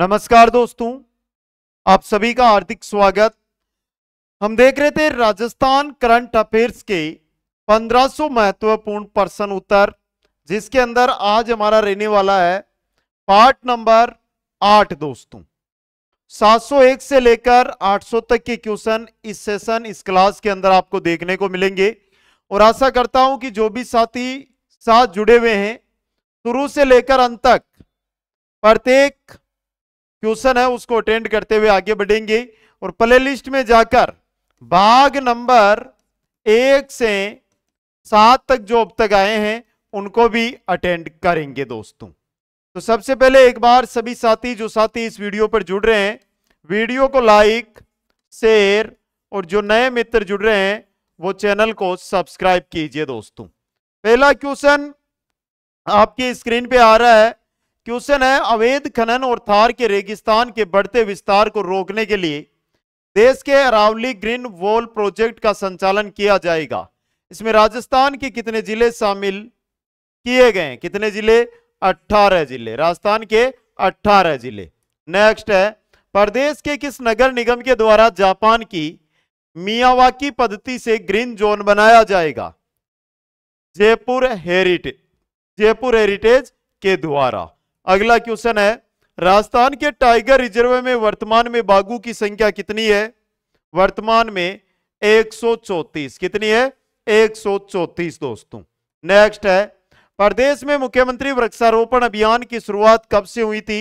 नमस्कार दोस्तों आप सभी का हार्दिक स्वागत हम देख रहे थे राजस्थान करंट अफेयर्स के 1500 महत्वपूर्ण प्रश्न उत्तर जिसके अंदर आज हमारा रहने वाला है पार्ट नंबर आठ दोस्तों 701 से लेकर 800 तक के क्वेश्चन इस सेशन इस क्लास के अंदर आपको देखने को मिलेंगे और आशा करता हूं कि जो भी साथी साथ जुड़े हुए हैं शुरू से लेकर अंत तक प्रत्येक क्वेश्चन है उसको अटेंड करते हुए आगे बढ़ेंगे और प्ले लिस्ट में जाकर भाग नंबर एक से सात तक जो अब तक आए हैं उनको भी अटेंड करेंगे दोस्तों तो सबसे पहले एक बार सभी साथी जो साथी इस वीडियो पर जुड़ रहे हैं वीडियो को लाइक शेयर और जो नए मित्र जुड़ रहे हैं वो चैनल को सब्सक्राइब कीजिए दोस्तों पहला क्वेश्चन आपकी स्क्रीन पे आ रहा है क्वेश्चन है अवैध खनन और थार के रेगिस्तान के बढ़ते विस्तार को रोकने के लिए देश के अरावली ग्रीन वॉल प्रोजेक्ट का संचालन किया जाएगा इसमें राजस्थान के कितने जिले शामिल किए गए कितने जिले 18 जिले राजस्थान के 18 जिले नेक्स्ट है प्रदेश के किस नगर निगम के द्वारा जापान की मियावाकी पद्धति से ग्रीन जोन बनाया जाएगा जयपुर हेरिटेज जयपुर हेरिटेज के द्वारा अगला क्वेश्चन है राजस्थान के टाइगर रिजर्व में वर्तमान में बाघों की संख्या कितनी है वर्तमान में एक कितनी है एक दोस्तों नेक्स्ट है प्रदेश में मुख्यमंत्री वृक्षारोपण अभियान की शुरुआत कब से हुई थी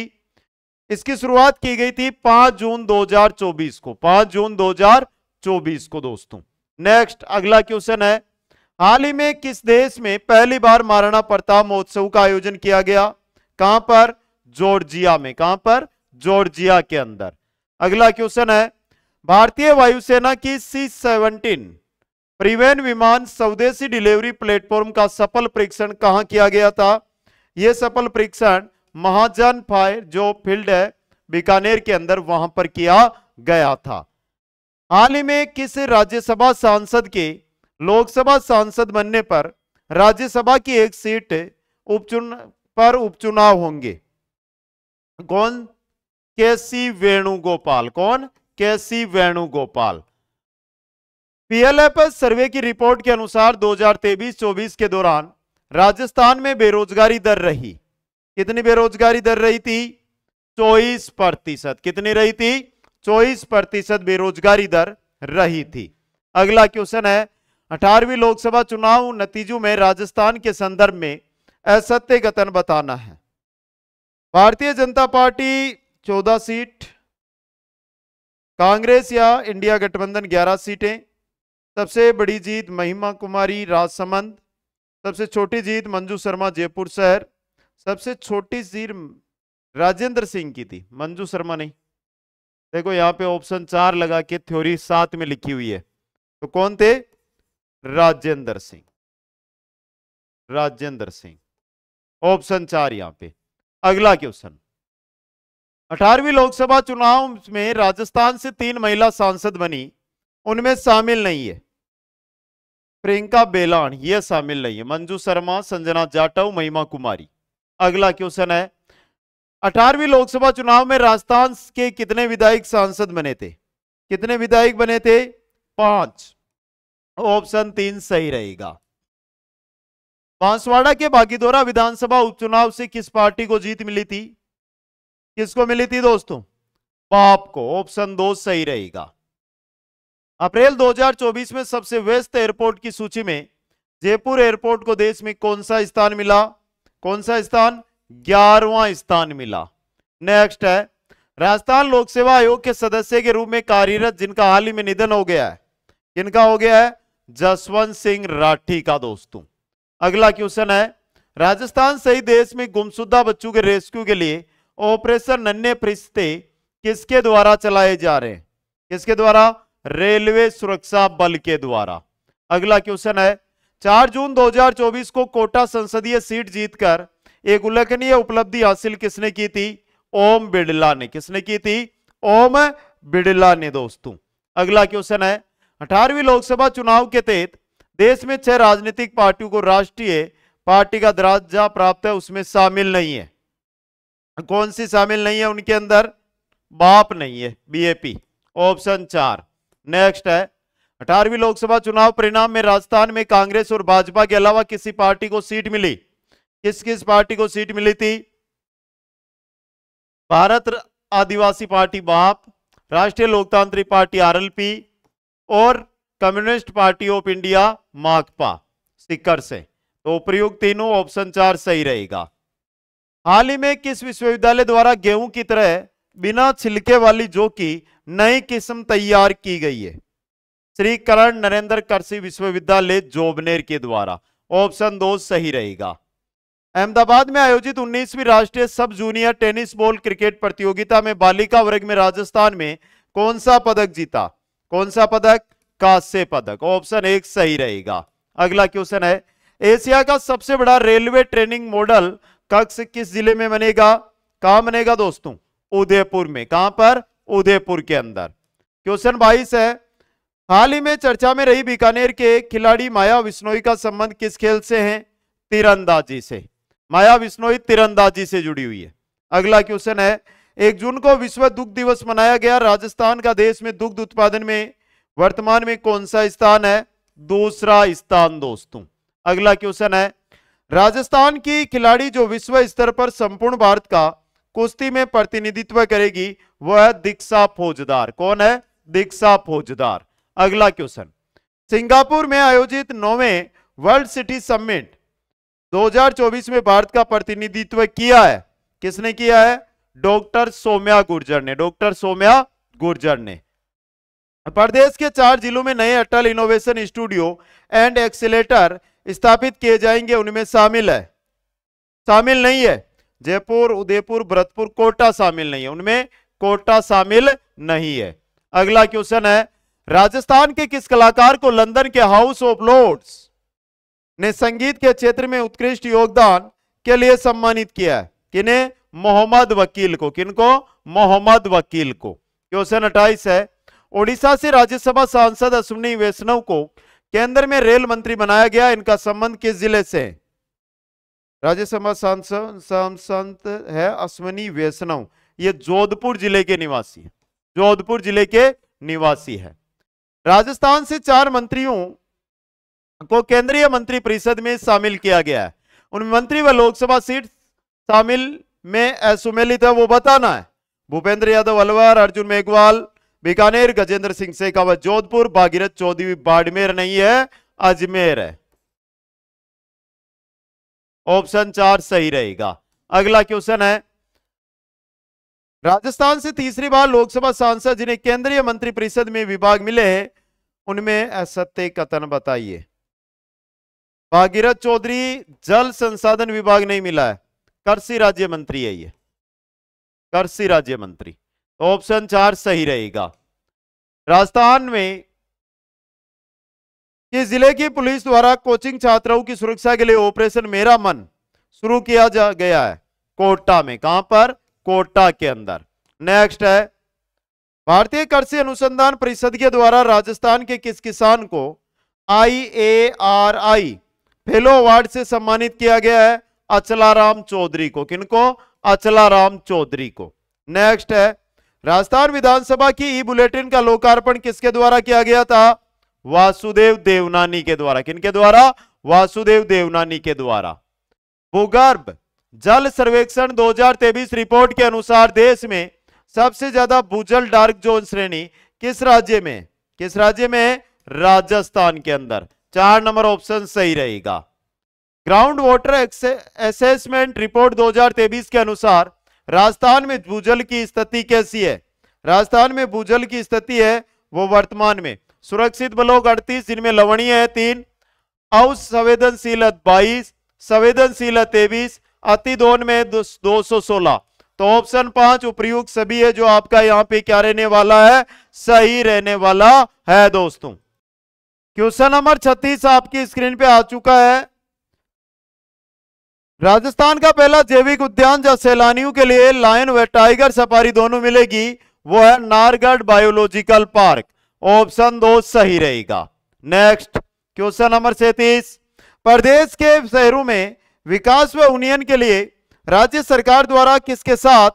इसकी शुरुआत की गई थी 5 जून 2024 को 5 जून 2024 को दोस्तों नेक्स्ट अगला क्वेश्चन है हाल ही में किस देश में पहली बार महाराणा प्रताप महोत्सव का आयोजन किया गया कहां पर जॉर्जिया में कहां पर जॉर्जिया के अंदर अगला क्वेश्चन है भारतीय वायुसेना की सी सेवनटीन परिवहन विमान स्वदेशी डिलीवरी प्लेटफॉर्म का सफल परीक्षण कहां किया गया था यह सफल परीक्षण महाजन फायर जो फील्ड है बीकानेर के अंदर वहां पर किया गया था हाल ही में किस राज्यसभा सांसद के लोकसभा सांसद बनने पर राज्यसभा की एक सीट उपचुनाव पर उपचुनाव होंगे कौन के सी वेणुगोपाल कौन के सी वेणुगोपाल पीएलएफ सर्वे की रिपोर्ट के अनुसार 2023-24 के दौरान राजस्थान में बेरोजगारी दर रही कितनी बेरोजगारी दर रही थी चौबीस प्रतिशत कितनी रही थी चौबीस प्रतिशत बेरोजगारी दर रही थी अगला क्वेश्चन है अठारहवीं लोकसभा चुनाव नतीजों में राजस्थान के संदर्भ में असत्य कथन बताना है भारतीय जनता पार्टी 14 सीट कांग्रेस या इंडिया गठबंधन 11 सीटें सबसे बड़ी जीत महिमा कुमारी राजसमंद सबसे छोटी जीत मंजू शर्मा जयपुर शहर सबसे छोटी जीत राजेंद्र सिंह की थी मंजू शर्मा नहीं देखो यहाँ पे ऑप्शन चार लगा के थ्योरी सात में लिखी हुई है तो कौन थे राजेंद्र सिंह राजेंद्र सिंह ऑप्शन चार यहाँ पे अगला क्वेश्चन अठारहवीं लोकसभा चुनाव में राजस्थान से तीन महिला सांसद बनी उनमें शामिल नहीं है प्रियंका बेलान ये शामिल नहीं है मंजू शर्मा संजना जाटव महिमा कुमारी अगला क्वेश्चन है अठारहवीं लोकसभा चुनाव में राजस्थान के कितने विधायक सांसद बने थे कितने विधायक बने थे पांच ऑप्शन तीन सही रहेगा बांसवाड़ा के बागीदोरा विधानसभा उपचुनाव से किस पार्टी को जीत मिली थी किसको मिली थी दोस्तों बाप को ऑप्शन दो सही रहेगा अप्रैल 2024 में सबसे व्यस्त एयरपोर्ट की सूची में जयपुर एयरपोर्ट को देश में कौन सा स्थान मिला कौन सा स्थान ग्यारहवां स्थान मिला नेक्स्ट है राजस्थान लोक सेवा आयोग के सदस्य के रूप में कार्यरत जिनका हाल ही में निधन हो गया है किनका हो गया है जसवंत सिंह राठी का दोस्तों अगला क्वेश्चन है राजस्थान सहित देश में गुमशुदा बच्चों के रेस्क्यू के लिए ऑपरेशन नन्हे फरिश्ते किसके द्वारा चलाए जा रहे हैं किसके द्वारा रेलवे सुरक्षा बल के द्वारा अगला क्वेश्चन है 4 जून 2024 को कोटा संसदीय सीट जीतकर एक उल्लेखनीय उपलब्धि हासिल किसने की थी ओम बिड़ला ने किसने की थी ओम बिड़ला ने दोस्तों अगला क्वेश्चन है अठारहवीं लोकसभा चुनाव के तहत देश में छह राजनीतिक पार्टियों को राष्ट्रीय पार्टी का दर्जा प्राप्त है उसमें शामिल नहीं है कौन सी शामिल नहीं है उनके अंदर बाप नहीं है बीएपी ऑप्शन चार नेक्स्ट है अठारहवीं लोकसभा चुनाव परिणाम में राजस्थान में कांग्रेस और भाजपा के अलावा किसी पार्टी को सीट मिली किस किस पार्टी को सीट मिली थी भारत आदिवासी party BAP Rashtriya Loktantrik party RLP और communist party of India Makpa Sikar से तो उपयुक्त तीनों ऑप्शन चार सही रहेगा हाल ही में किस विश्वविद्यालय द्वारा गेहूं की तरह बिना छिलके वाली जो की नई किस्म तैयार की गई है श्री करण नरेंद्र कृषि विश्वविद्यालय जोबनेर के द्वारा ऑप्शन दो सही रहेगा अहमदाबाद में आयोजित 19वीं राष्ट्रीय सब जूनियर टेनिस बॉल क्रिकेट प्रतियोगिता में बालिका वर्ग में राजस्थान में कौन सा पदक जीता कौन सा पदक कांस्य पदक ऑप्शन एक सही रहेगा अगला क्वेश्चन है एशिया का सबसे बड़ा रेलवे ट्रेनिंग मॉडल कक्ष किस जिले में बनेगा कहा बनेगा दोस्तों उदयपुर में कहां पर उदयपुर के अंदर क्वेश्चन बाईस है हाल ही में चर्चा में रही बीकानेर के खिलाड़ी माया विश्नोई का संबंध किस खेल से है तीरंदाजी से माया विश्नोई तीरंदाजी से जुड़ी हुई है अगला क्वेश्चन है एक जून को विश्व दुग्ध दिवस मनाया गया राजस्थान का देश में दुग्ध उत्पादन में वर्तमान में कौन सा स्थान है दूसरा स्थान दोस्तों अगला क्वेश्चन है राजस्थान की खिलाड़ी जो विश्व स्तर पर संपूर्ण भारत का कुश्ती में प्रतिनिधित्व करेगी वह है दीक्षा फौजदार कौन है दीक्षा फौजदार अगला क्वेश्चन सिंगापुर में आयोजित नौवे वर्ल्ड सिटी समिट 2024 में भारत का प्रतिनिधित्व किया है किसने किया है डॉक्टर सोम्या गुर्जर ने डॉक्टर सोम्या गुर्जर ने प्रदेश के चार जिलों में नए Atal innovation studio and accelerator स्थापित किए जाएंगे उनमें शामिल है शामिल नहीं है जयपुर उदयपुर भरतपुर कोटा शामिल नहीं है उनमें कोटा शामिल नहीं है अगला क्वेश्चन है राजस्थान के किस कलाकार को लंदन के हाउस ऑफ लॉर्ड्स ने संगीत के क्षेत्र में उत्कृष्ट योगदान के लिए सम्मानित किया है किन्हें मोहम्मद वकील को किनको मोहम्मद वकील को क्वेश्चन अट्ठाईस है ओडिशा से राज्यसभा सांसद अश्विनी वैष्णव को केंद्र में रेल मंत्री बनाया गया इनका संबंध किस जिले से राज्यसभा सांसद सांसद है अश्विनी वैष्णव ये जोधपुर जिले के निवासी है जोधपुर जिले के निवासी है राजस्थान से चार मंत्रियों को केंद्रीय मंत्री परिषद में शामिल किया गया है उन मंत्री व लोकसभा सीट शामिल में असुमेलित है वो बताना है भूपेंद्र यादव अलवर अर्जुन मेघवाल बीकानेर गजेंद्र सिंह कहा जोधपुर भागीरथ चौधरी बाड़मेर नहीं है अजमेर है ऑप्शन चार सही रहेगा अगला क्वेश्चन है राजस्थान से तीसरी बार लोकसभा सांसद जिन्हें केंद्रीय मंत्री परिषद में विभाग मिले हैं उनमें असत्य कथन बताइए भागीरथ चौधरी जल संसाधन विभाग नहीं मिला है कृषि राज्य मंत्री है ये कृषि राज्य मंत्री ऑप्शन चार सही रहेगा राजस्थान में किस जिले की पुलिस द्वारा कोचिंग छात्राओं की सुरक्षा के लिए ऑपरेशन मेरा मन शुरू किया जा गया है कोटा में कहां पर कोटा के अंदर नेक्स्ट है भारतीय कृषि अनुसंधान परिषद के द्वारा राजस्थान के किस किसान को I A R I fellow award से सम्मानित किया गया है अचलाराम चौधरी को किनको अचलाराम चौधरी को नेक्स्ट है राजस्थान विधानसभा की ई बुलेटिन का लोकार्पण किसके द्वारा किया गया था वासुदेव देवनानी के द्वारा किनके द्वारा वासुदेव देवनानी के द्वारा भूगर्भ जल सर्वेक्षण 2023 रिपोर्ट के अनुसार देश में सबसे ज्यादा भूजल डार्क जोन श्रेणी किस राज्य में किस राज्य में राजस्थान के अंदर चार नंबर ऑप्शन सही रहेगा ग्राउंड वाटर असेसमेंट रिपोर्ट 2023 के अनुसार राजस्थान में भूजल की स्थिति कैसी है राजस्थान में भूजल की स्थिति है वो वर्तमान में सुरक्षित ब्लॉक अड़तीस जिनमें लवणीय है तीन अवसंवेदनशील बाईस संवेदनशील तेईस अति दोन में दो सौ सोलह तो ऑप्शन पांच उपयुक्त सभी है जो आपका यहाँ पे क्या रहने वाला है सही रहने वाला है दोस्तों क्वेश्चन नंबर छत्तीस आपकी स्क्रीन पे आ चुका है राजस्थान का पहला जैविक उद्यान जहां सैलानियों के लिए लायन व टाइगर सफारी दोनों मिलेगी वो है नारगढ़ बायोलॉजिकल पार्क ऑप्शन दो सही रहेगा नेक्स्ट क्वेश्चन नंबर सैतीस प्रदेश के शहरों में विकास व उन्नयन के लिए राज्य सरकार द्वारा किसके साथ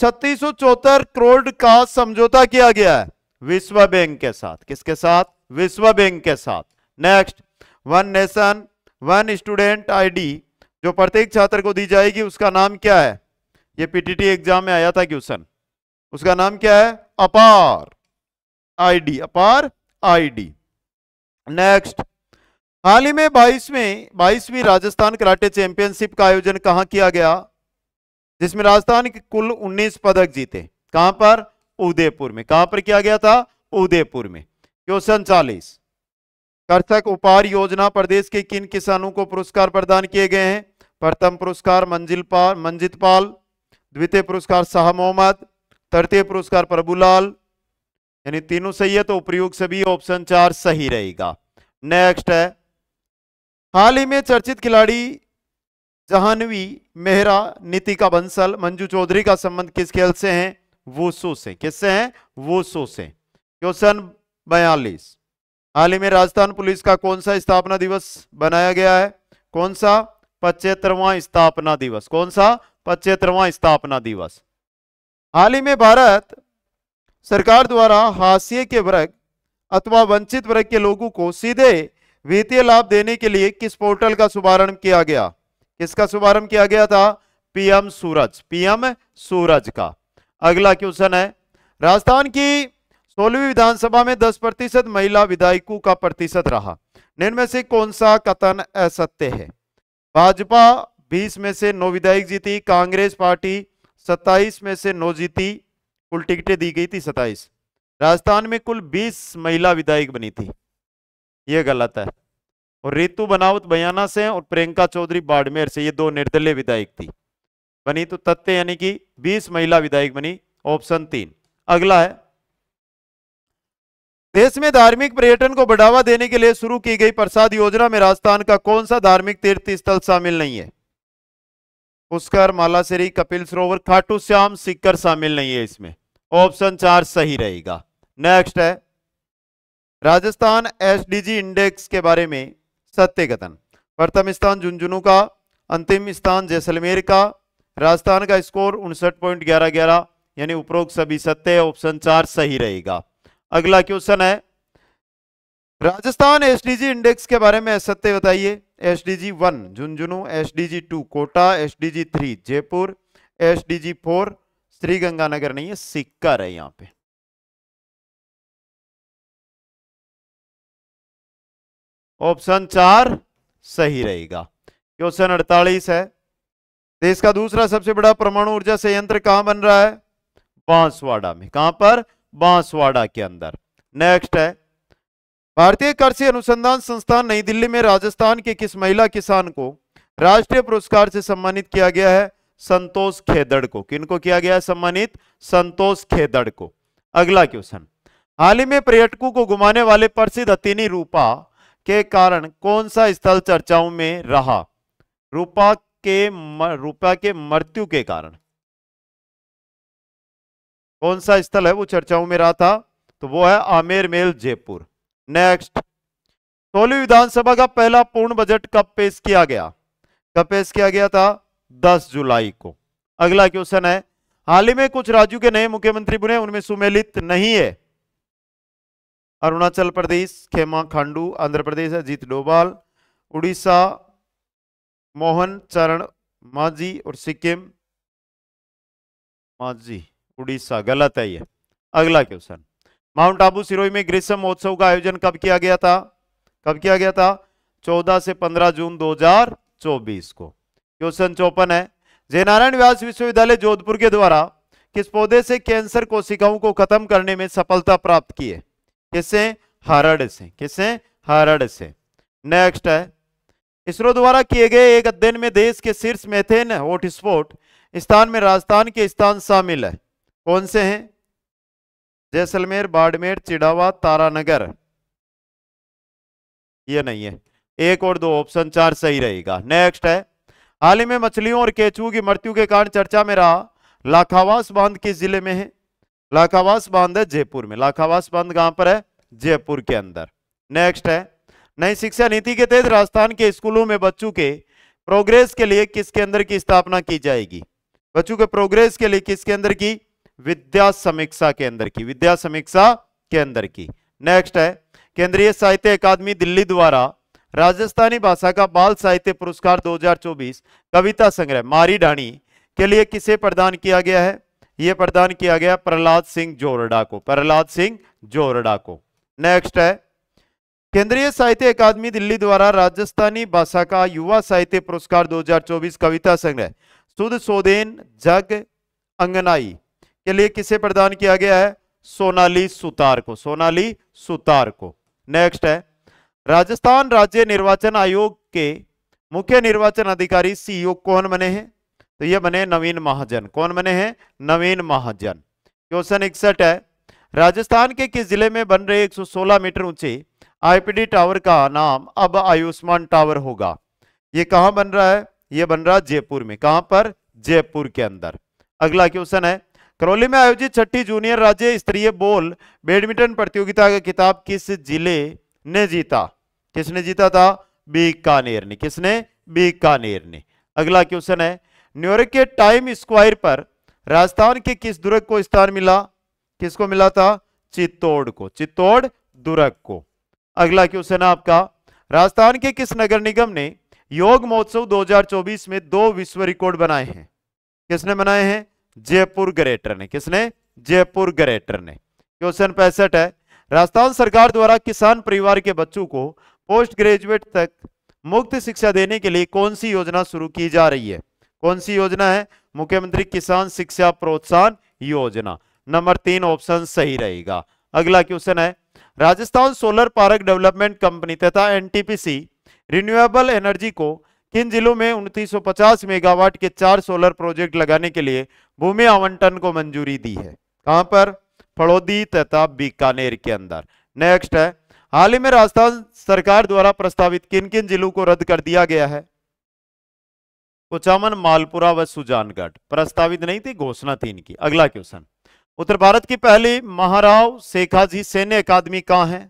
छत्तीस करोड़ का समझौता किया गया है विश्व बैंक के साथ किसके साथ विश्व बैंक के साथ next one nation one student ID जो प्रत्येक छात्र को दी जाएगी उसका नाम क्या है ये पीटीटी एग्जाम में आया था क्वेश्चन उसका नाम क्या है अपार आईडी अपार आईडी नेक्स्ट हाल ही में बाईसवें बाईसवीं राजस्थान कराटे चैंपियनशिप का आयोजन कहाँ किया गया जिसमें राजस्थान के कुल 19 पदक जीते कहां पर उदयपुर में कहां पर किया गया था उदयपुर में क्वेश्चन चालीस कर्तक उपहार योजना प्रदेश के किन किसानों को पुरस्कार प्रदान किए गए हैं प्रथम पुरस्कार मंजिल पाल मंजित पाल द्वितीय पुरस्कार शाह मोहम्मद तृतीय पुरस्कार प्रभुलाल यानी तीनों सही है तो उपयोग सभी ऑप्शन चार सही रहेगा नेक्स्ट है हाल ही में चर्चित खिलाड़ी जहानवी मेहरा नितिका बंसल मंजू चौधरी का संबंध किस खेल से है वो सो से किससे है सो से क्वेश्चन बयालीस हाल ही में राजस्थान पुलिस का कौन सा स्थापना दिवस बनाया गया है कौन सा पचहत्तरवा स्थापना दिवस कौन सा पचहत्तरवा स्थापना दिवस हाल ही में भारत सरकार द्वारा हाशिए के वर्ग अथवा वंचित वर्ग के लोगों को सीधे वित्तीय लाभ देने के लिए किस पोर्टल का शुभारंभ किया गया किसका शुभारंभ किया गया था पीएम सूरज पीएम सूरज का अगला क्वेश्चन है राजस्थान की सोलहवीं विधानसभा में 10 प्रतिशत महिला विधायकों का प्रतिशत रहा निम्न से कौन सा कथन असत्य है भाजपा 20 में से नौ विधायक जीती कांग्रेस पार्टी 27 में से नौ जीती कुल टिकटें दी गई थी 27 राजस्थान में कुल 20 महिला विधायक बनी थी यह गलत है और रितु बनावत बयाना से और प्रियंका चौधरी बाड़मेर से ये दो निर्दलीय विधायक थी बनी तो तथ्य यानी कि 20 महिला विधायक बनी ऑप्शन तीन अगला है देश में धार्मिक पर्यटन को बढ़ावा देने के लिए शुरू की गई प्रसाद योजना में राजस्थान का कौन सा धार्मिक तीर्थ स्थल शामिल नहीं है पुष्कर मालासरी कपिल सरोवर खाटू श्याम सिक्कर शामिल नहीं है इसमें ऑप्शन चार सही रहेगा नेक्स्ट है राजस्थान एसडीजी इंडेक्स के बारे में सत्य कथन प्रथम स्थान झुंझुनू का अंतिम स्थान जैसलमेर का राजस्थान का स्कोर उनसठ पॉइंट ग्यारह ग्यारह यानी उपरोक्त सभी सत्य ऑप्शन चार सही रहेगा अगला क्वेश्चन है राजस्थान एसडीजी इंडेक्स के बारे में सत्य बताइए SDG one Jhunjhunu SDG two Kota SDG three Jaipur SDG four Sri Ganganagar नहीं है सिक्कर है यहां पे ऑप्शन चार सही रहेगा क्वेश्चन अड़तालीस है देश का दूसरा सबसे बड़ा परमाणु ऊर्जा संयंत्र कहां बन रहा है बांसवाड़ा में कहां पर बांसवाड़ा के अंदर नेक्स्ट है भारतीय कृषि अनुसंधान संस्थान नई दिल्ली में राजस्थान के किस महिला किसान को राष्ट्रीय पुरस्कार से सम्मानित किया गया है संतोष खेदड़ को किनको किया गया है सम्मानित संतोष खेदड़ को अगला क्वेश्चन हाल ही में पर्यटकों को घुमाने वाले प्रसिद्ध अतिनी रूपा के कारण कौन सा स्थल चर्चाओं में रहा रूपा के रूपा के मृत्यु के कारण कौन सा स्थल है वो चर्चाओं में रहा था तो वो है आमेर मेल जयपुर नेक्स्ट सोलह विधानसभा का पहला पूर्ण बजट कब पेश किया गया कब पेश किया गया था 10 जुलाई को अगला क्वेश्चन है हाल ही में कुछ राज्यों के नए मुख्यमंत्री बने उनमें सुमेलित नहीं है अरुणाचल प्रदेश खेमा खांडू आंध्र प्रदेश अजीत डोभाल उड़ीसा मोहन चरण माझी और सिक्किम माझी सा गलत है ये अगला क्वेश्चन माउंट आबू सिरोही में ग्रीष्म महोत्सव का आयोजन कब किया गया था कब किया गया था 14 से 15 जून 2024 को क्वेश्चन चौपन है जयनारायण व्यास विश्वविद्यालय जोधपुर के द्वारा किस पौधे से कैंसर कोशिकाओं को खत्म करने में सफलता प्राप्त की है किससे हरड़ से किससे हरड़ से नेक्स्ट है इसरो द्वारा किए गए एक अध्ययन में देश के शीर्ष मेथेन हॉटस्पॉट स्थान में राजस्थान के स्थान शामिल है कौन से हैं जैसलमेर बाड़मेर चिड़ावा तारानगर ये नहीं है एक और दो ऑप्शन चार सही रहेगा नेक्स्ट है हाल ही में मछलियों और केचुओं की मृत्यु के कारण चर्चा में रहा लाखावास बांध किस जिले में है लाखावास बांध है जयपुर में लाखावास बांध कहां पर है जयपुर के अंदर नेक्स्ट है नई शिक्षा नीति के तहत राजस्थान के स्कूलों में बच्चों के प्रोग्रेस के लिए किसके अंदर की स्थापना की जाएगी बच्चों के प्रोग्रेस के लिए किसके अंदर की विद्या समीक्षा के अंदर की विद्या समीक्षा के अंदर की नेक्स्ट है केंद्रीय साहित्य अकादमी दिल्ली द्वारा राजस्थानी भाषा का बाल साहित्य पुरस्कार 2024 कविता संग्रह मारी डाणी के लिए किसे प्रदान किया गया है यह प्रदान किया गया प्रहलाद सिंह जोरडा को प्रहलाद सिंह जोरडा को नेक्स्ट है केंद्रीय साहित्य अकादमी दिल्ली द्वारा राजस्थानी भाषा का युवा साहित्य पुरस्कार 2024 कविता संग्रह सुध सोदेन जग अंगनाई के लिए किसे प्रदान किया गया है सोनाली सुतार को सोनाली सुतार को नेक्स्ट है राजस्थान राज्य निर्वाचन आयोग के मुख्य निर्वाचन अधिकारी सीईओ कौन बने हैं तो ये बने नवीन महाजन कौन बने हैं नवीन महाजन क्वेश्चन इकसठ है राजस्थान के किस जिले में बन रहे 116 मीटर ऊंचे आईपीडी टावर का नाम अब आयुष्मान टावर होगा ये कहां बन रहा है ये बन रहा जयपुर में कहां पर जयपुर के अंदर अगला क्वेश्चन है करौली में आयोजित छठी जूनियर राज्य स्तरीय बोल बैडमिंटन प्रतियोगिता का खिताब किस जिले ने जीता किसने जीता था बीकानेर ने किसने बीकानेर ने अगला क्वेश्चन है न्यूयॉर्क के टाइम स्क्वायर पर राजस्थान के किस दुर्ग को स्थान मिला किसको मिला था चित्तौड़ को चित्तौड़ दुर्ग को अगला क्वेश्चन है आपका राजस्थान के किस नगर निगम ने योग महोत्सव 2024 में दो विश्व रिकॉर्ड बनाए हैं किसने बनाए हैं जयपुर ग्रेटर ने किसने जयपुर ग्रेटर ने क्वेश्चन पैंसठ है राजस्थान सरकार द्वारा किसान परिवार के बच्चों को पोस्ट ग्रेजुएट तक मुक्त शिक्षा देने के लिए कौन सी योजना शुरू की जा रही है कौन सी योजना है मुख्यमंत्री किसान शिक्षा प्रोत्साहन योजना नंबर तीन ऑप्शन सही रहेगा अगला क्वेश्चन है Rajasthan solar park development company तथा एनटीपीसी रिन्यूएबल एनर्जी को किन जिलों में 2950 मेगावाट के चार सोलर प्रोजेक्ट लगाने के लिए भूमि आवंटन को मंजूरी दी है कहां पर फड़ोदी तथा बीकानेर के अंदर नेक्स्ट है हाल ही में राजस्थान सरकार द्वारा प्रस्तावित किन किन जिलों को रद्द कर दिया गया है कुचामन मालपुरा व सुजानगढ़ प्रस्तावित नहीं थी घोषणा थी इनकी अगला क्वेश्चन उत्तर भारत की पहली महाराव शेखाजी सैन्य अकादमी कहां है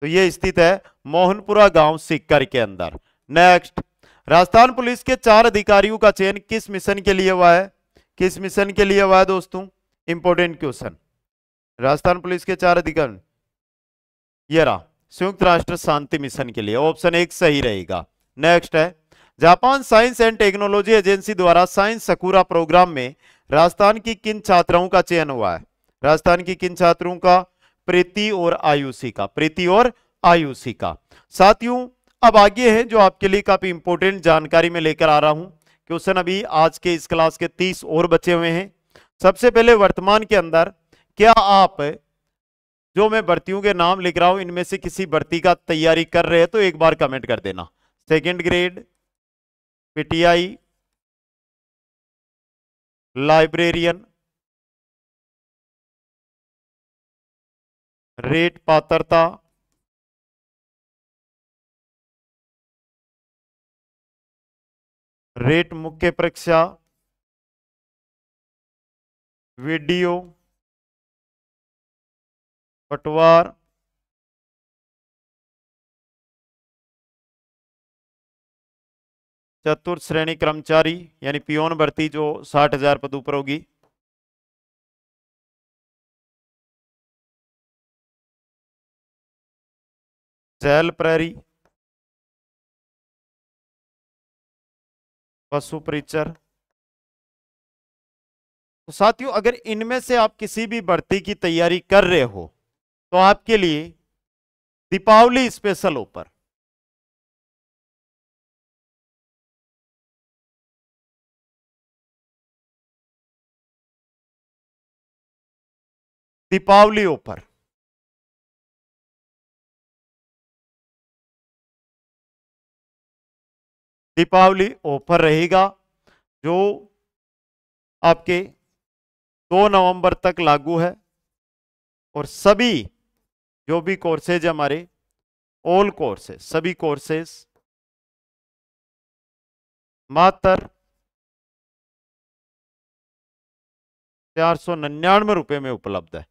तो यह स्थित है मोहनपुरा गांव सिक्कर के अंदर नेक्स्ट राजस्थान पुलिस के चार अधिकारियों का चयन किस मिशन के लिए हुआ है किस मिशन के लिए हुआ है दोस्तों इंपोर्टेंट क्वेश्चन राजस्थान पुलिस के चार अधिकारी ये रहा संयुक्त राष्ट्र शांति मिशन के लिए ऑप्शन एक सही रहेगा नेक्स्ट है Japan science and technology agency द्वारा साइंस सकूरा प्रोग्राम में राजस्थान की किन छात्राओं का चयन हुआ है राजस्थान की किन छात्रों का प्रीति और आयुषी का प्रीति और आयुषी का साथियों अब आगे है जो आपके लिए काफ़ी इंपोर्टेंट जानकारी में लेकर आ रहा हूं क्वेश्चन अभी आज के इस क्लास के तीस और बचे हुए हैं सबसे पहले वर्तमान के अंदर क्या आप जो मैं भर्तियों के नाम लिख रहा हूं इनमें से किसी भर्ती का तैयारी कर रहे हैं तो एक बार कमेंट कर देना second grade PTI librarian REET पात्रता रेट मुख्य परीक्षा वीडियो पटवार चतुर्थ श्रेणी कर्मचारी यानी पियोन भर्ती जो साठ हजार पद ऊपर होगी सेल प्रेरी पशु परिचर तो साथियों अगर इनमें से आप किसी भी भर्ती की तैयारी कर रहे हो तो आपके लिए दीपावली स्पेशल ऊपर दीपावली ऊपर दीपावली ऑफर रहेगा जो आपके 2 नवंबर तक लागू है और सभी जो भी कोर्सेज हमारे ऑल कोर्सेज सभी कोर्सेज मात्र चार सौ निन्यानवे रुपये में उपलब्ध है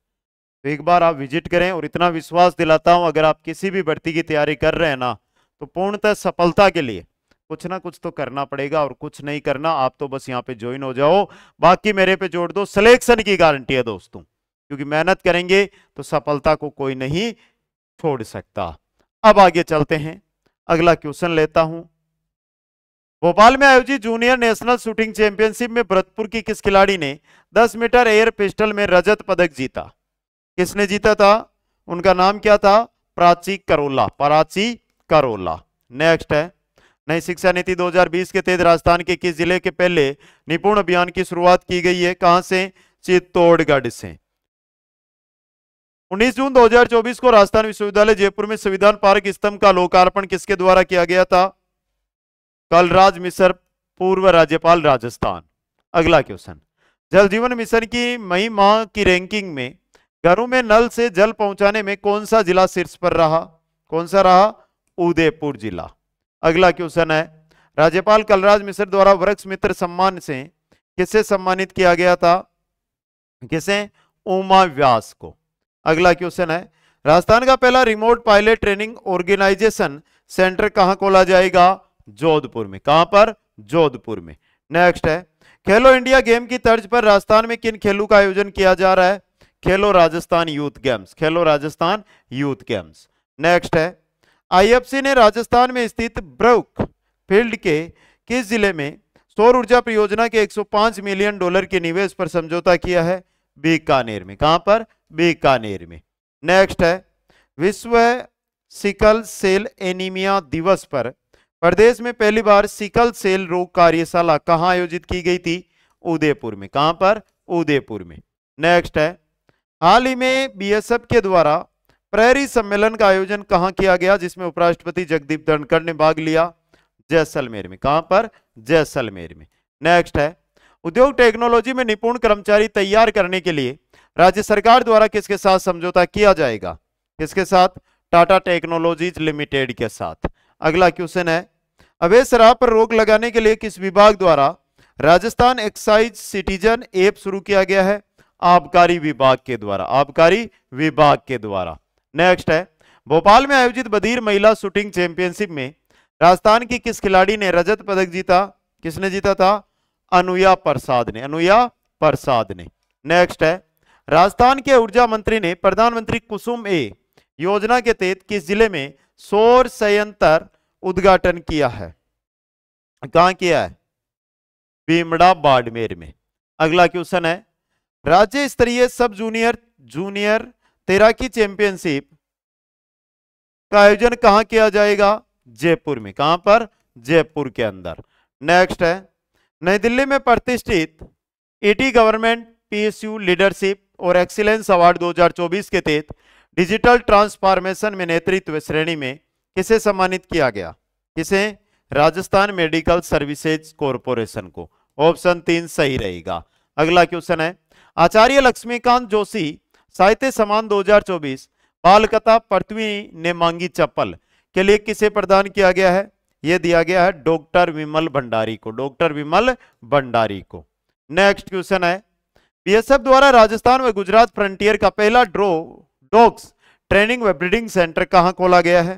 तो एक बार आप विजिट करें और इतना विश्वास दिलाता हूं अगर आप किसी भी भर्ती की तैयारी कर रहे हैं ना तो पूर्णतः सफलता के लिए कुछ ना कुछ तो करना पड़ेगा और कुछ नहीं करना आप तो बस यहाँ पे ज्वाइन हो जाओ बाकी मेरे पे जोड़ दो सिलेक्शन की गारंटी है दोस्तों क्योंकि मेहनत करेंगे तो सफलता को कोई नहीं छोड़ सकता अब आगे चलते हैं अगला क्वेश्चन लेता हूं भोपाल में आयोजित जूनियर नेशनल शूटिंग चैंपियनशिप में भरतपुर की किस खिलाड़ी ने 10 मीटर एयर पिस्टल में रजत पदक जीता किसने जीता था उनका नाम क्या था प्राची करोला प्राची करोला नेक्स्ट है नई शिक्षा नीति 2020 के तहत राजस्थान के किस जिले के पहले निपुण अभियान की शुरुआत की गई है कहां से चित्तौड़गढ़ से 19 जून 2024 को राजस्थान विश्वविद्यालय जयपुर में संविधान पार्क स्तंभ का लोकार्पण किसके द्वारा किया गया था कलराज मिश्र पूर्व राज्यपाल राजस्थान अगला क्वेश्चन जल जीवन मिशन की मई माह की रैंकिंग में घरों में नल से जल पहुंचाने में कौन सा जिला शीर्ष पर रहा कौन सा रहा उदयपुर जिला अगला क्वेश्चन है राज्यपाल कलराज मिश्र द्वारा वृक्ष मित्र सम्मान से किसे सम्मानित किया गया था किसे उमा व्यास को अगला क्वेश्चन है राजस्थान का पहला remote pilot training organisation centre कहां खोला जाएगा जोधपुर में कहां पर जोधपुर में नेक्स्ट है खेलो इंडिया गेम की तर्ज पर राजस्थान में किन खेलों का आयोजन किया जा रहा है खेलो राजस्थान यूथ गेम्स खेलो राजस्थान यूथ गेम्स नेक्स्ट है आईएफसी ने राजस्थान में स्थित ब्रौक फील्ड के किस जिले में सौर ऊर्जा परियोजना के 105 मिलियन डॉलर के निवेश पर समझौता किया है बीकानेर में कहां पर बीकानेर में नेक्स्ट है विश्व सिकल सेल एनीमिया दिवस पर प्रदेश में पहली बार सिकल सेल रोग कार्यशाला कहां आयोजित की गई थी उदयपुर में कहां पर उदयपुर में नेक्स्ट है हाल ही में बीएसएफ के द्वारा प्रहरी सम्मेलन का आयोजन कहां किया गया जिसमें उपराष्ट्रपति जगदीप धनखड़ ने भाग लिया जैसलमेर में कहां पर जैसलमेर में नेक्स्ट है उद्योग टेक्नोलॉजी में निपुण कर्मचारी तैयार करने के लिए राज्य सरकार द्वारा किसके साथ समझौता किया जाएगा किसके साथ टाटा टेक्नोलॉजीज लिमिटेड के साथ अगला क्वेश्चन है अवैध शराब पर रोक लगाने के लिए किस विभाग द्वारा राजस्थान एक्साइज सिटीजन एप शुरू किया गया है आबकारी विभाग के द्वारा आबकारी विभाग के द्वारा नेक्स्ट है भोपाल में आयोजित बधीर महिला शूटिंग चैंपियनशिप में राजस्थान की किस खिलाड़ी ने रजत पदक जीता किसने जीता था अनुया प्रसाद ने अनुया प्रसाद ने नेक्स्ट है राजस्थान के ऊर्जा मंत्री ने प्रधानमंत्री कुसुम ए योजना के तहत किस जिले में सौर संयंत्र उद्घाटन किया है कहा किया है भीमड़ा बाड़मेर में अगला क्वेश्चन है राज्य स्तरीय सब जूनियर जूनियर तैराकी चैंपियनशिप का आयोजन कहां किया जाएगा जयपुर में कहां पर जयपुर के अंदर नेक्स्ट है नई दिल्ली में प्रतिष्ठित ईटी गवर्नमेंट पीएसयू लीडरशिप और एक्सीलेंस अवार्ड 2024 के तहत डिजिटल ट्रांसफॉर्मेशन में नेतृत्व श्रेणी में किसे सम्मानित किया गया किसे राजस्थान मेडिकल सर्विसेज कॉरपोरेशन को ऑप्शन तीन सही रहेगा अगला क्वेश्चन है आचार्य लक्ष्मीकांत जोशी साहित्य सम्मान 2024 बालकथा पृथ्वी ने मांगी चप्पल के लिए किसे प्रदान किया गया है यह दिया गया है डॉक्टर विमल भंडारी को डॉक्टर विमल भंडारी को नेक्स्ट क्वेश्चन है बीएसएफ द्वारा राजस्थान व गुजरात फ्रंटियर का पहला ड्रो डॉग्स ट्रेनिंग व ब्रीडिंग सेंटर कहां खोला गया है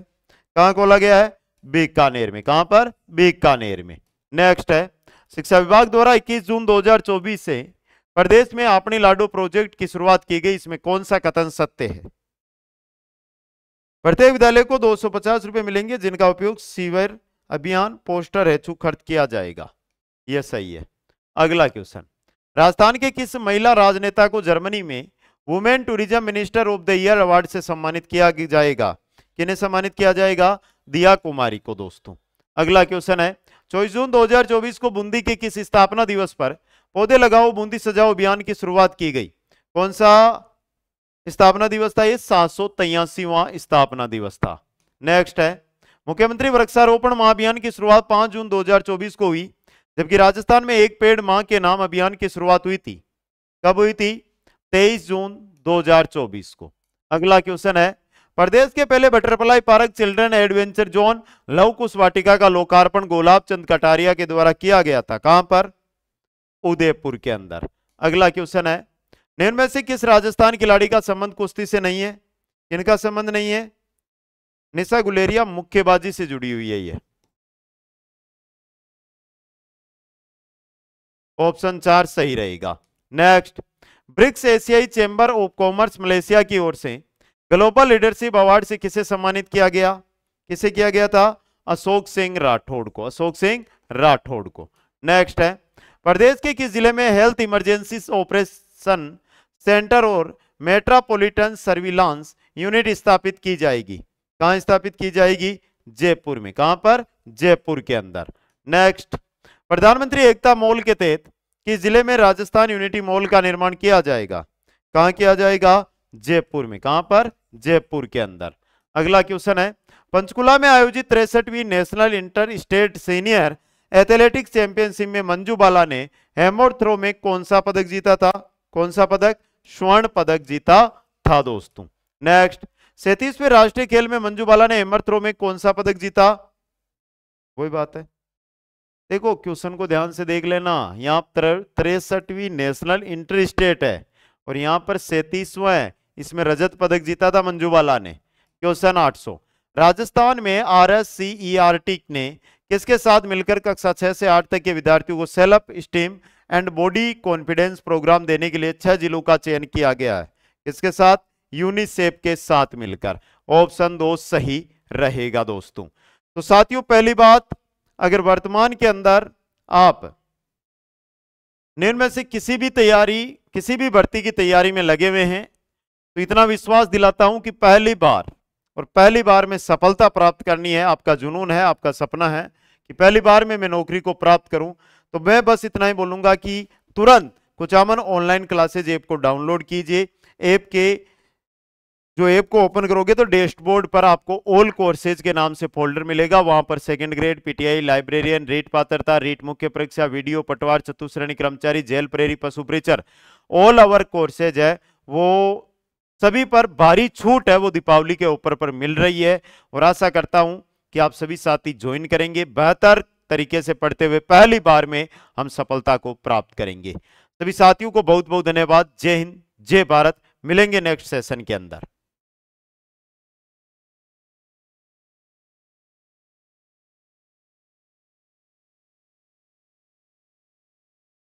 कहां खोला गया है बीकानेर में कहां पर बीकानेर में नेक्स्ट है शिक्षा विभाग द्वारा 21 जून 2024 से प्रदेश में आपने लाडो प्रोजेक्ट की शुरुआत की गई इसमें कौन सा कथन सत्य है प्रत्येक विद्यालय को दो सौ रुपए मिलेंगे जिनका उपयोग सीवर अभियान पोस्टर हेतु खर्च किया जाएगा यह सही है अगला क्वेश्चन राजस्थान के किस महिला राजनेता को जर्मनी में women tourism minister of the year award से सम्मानित किया जाएगा किन्हें सम्मानित किया जाएगा दिया कुमारी को दोस्तों अगला क्वेश्चन है चौबीस जून 2024 को बूंदी के किस स्थापना दिवस पर पौधे लगाओ बूंदी सजाओ अभियान की शुरुआत की गई कौन सा स्थापना दिवस था ये सात सौ स्थापना दिवस था नेक्स्ट है मुख्यमंत्री वृक्षारोपण महाअभियान की शुरुआत 5 जून 2024 को हुई जबकि राजस्थान में एक पेड़ मां के नाम अभियान की शुरुआत हुई थी कब हुई थी 23 जून 2024 को अगला क्वेश्चन है प्रदेश के पहले butterfly park children adventure zone Luv Kush वाटिका का लोकार्पण गोलाब चंद कटारिया के द्वारा किया गया था कहां पर उदयपुर के अंदर अगला क्वेश्चन है निम्न में से किस राजस्थान खिलाड़ी का संबंध कुश्ती से नहीं है इनका संबंध नहीं है निशा गुलेरिया मुक्केबाजी से जुड़ी हुई है ये ऑप्शन चार सही रहेगा नेक्स्ट ब्रिक्स एशियाई चेंबर ऑफ कॉमर्स मलेशिया की ओर से ग्लोबल लीडरशिप अवार्ड से किसे सम्मानित किया गया किसे किया गया था अशोक सिंह राठौड़ को अशोक सिंह राठौड़ को नेक्स्ट है प्रदेश के किस जिले में हेल्थ इमरजेंसी ऑपरेशन सेंटर और मेट्रोपॉलिटन सर्विलांस यूनिट स्थापित की जाएगी कहा स्थापित की जाएगी जयपुर में कहां पर जयपुर के अंदर नेक्स्ट प्रधानमंत्री एकता मॉल के तहत किस जिले में राजस्थान यूनिटी मॉल का निर्माण किया जाएगा कहा किया जाएगा जयपुर में कहां पर जयपुर के अंदर अगला क्वेश्चन है पंचकुला में आयोजित तिरसठवीं national interstate senior athletics championship में मंजू बाला ने हेमोर थ्रो में कौन सा पदक जीता था कौन सा पदक स्वर्ण पदक जीता था दोस्तों नेक्स्ट सैतीसवें राष्ट्रीय खेल में मंजू बाला ने हेमर थ्रो में कौन सा पदक जीता कोई बात है देखो क्वेश्चन को ध्यान से देख लेना यहाँ पर तिरसठवीं नेशनल इंटर स्टेट है और यहाँ पर सैतीसवा है इसमें रजत पदक जीता था मंजू बाला ने क्वेश्चन 800 राजस्थान में R S C E R T ने किसके साथ मिलकर कक्षा छह से आठ तक के विद्यार्थियों को self esteem and body confidence programme देने के लिए छह जिलों का चयन किया गया है किसके साथ यूनिसेफ के साथ मिलकर ऑप्शन दो सही रहेगा दोस्तों तो साथियों पहली बात अगर वर्तमान के अंदर आप निर्णय से किसी भी तैयारी किसी भी भर्ती की तैयारी में लगे हुए हैं तो इतना विश्वास दिलाता हूं कि पहली बार और पहली बार में सफलता प्राप्त करनी है आपका जुनून है आपका सपना है कि पहली बार में मैं नौकरी को प्राप्त करूं तो मैं बस इतना ही बोलूंगा कि तुरंत कुचामन ऑनलाइन क्लासेज ऐप को डाउनलोड कीजिए ऐप के जो ऐप को ओपन करोगे तो डैशबोर्ड पर आपको ऑल कोर्सेज के नाम से फोल्डर मिलेगा वहां पर second grade PTI librarian REET पात्रता रेट मुख्य परीक्षा वीडियो पटवार चतुश्रेणी कर्मचारी जेल प्रेरी पशु परिचर ऑल अवर कोर्सेज है वो सभी पर भारी छूट है वो दीपावली के ऊपर पर मिल रही है और आशा करता हूँ कि आप सभी साथी ज्वाइन करेंगे बेहतर तरीके से पढ़ते हुए पहली बार में हम सफलता को प्राप्त करेंगे सभी साथियों को बहुत बहुत धन्यवाद जय हिंद जय भारत मिलेंगे नेक्स्ट सेशन के अंदर